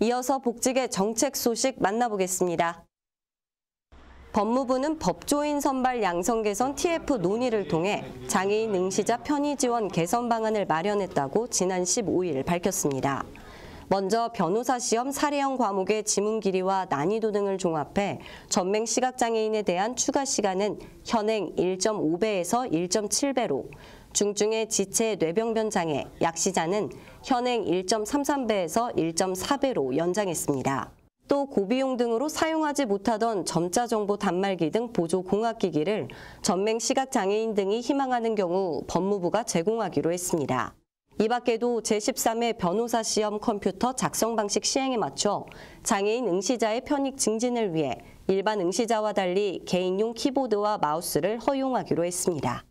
이어서 복직의 정책 소식 만나보겠습니다. 법무부는 법조인 선발 양성 개선 TF 논의를 통해 장애인 응시자 편의 지원 개선 방안을 마련했다고 지난 15일 밝혔습니다. 먼저 변호사 시험 사례형 과목의 지문 길이와 난이도 등을 종합해 전맹 시각장애인에 대한 추가 시간은 현행 1.5배에서 1.7배로 중증의 지체 뇌병변 장애, 약시자는 현행 1.33배에서 1.4배로 연장했습니다. 또 고비용 등으로 사용하지 못하던 점자 정보 단말기 등 보조 공학기기를 전맹 시각장애인 등이 희망하는 경우 법무부가 제공하기로 했습니다. 이 밖에도 제13회 변호사 시험 컴퓨터 작성 방식 시행에 맞춰 장애인 응시자의 편익 증진을 위해 일반 응시자와 달리 개인용 키보드와 마우스를 허용하기로 했습니다.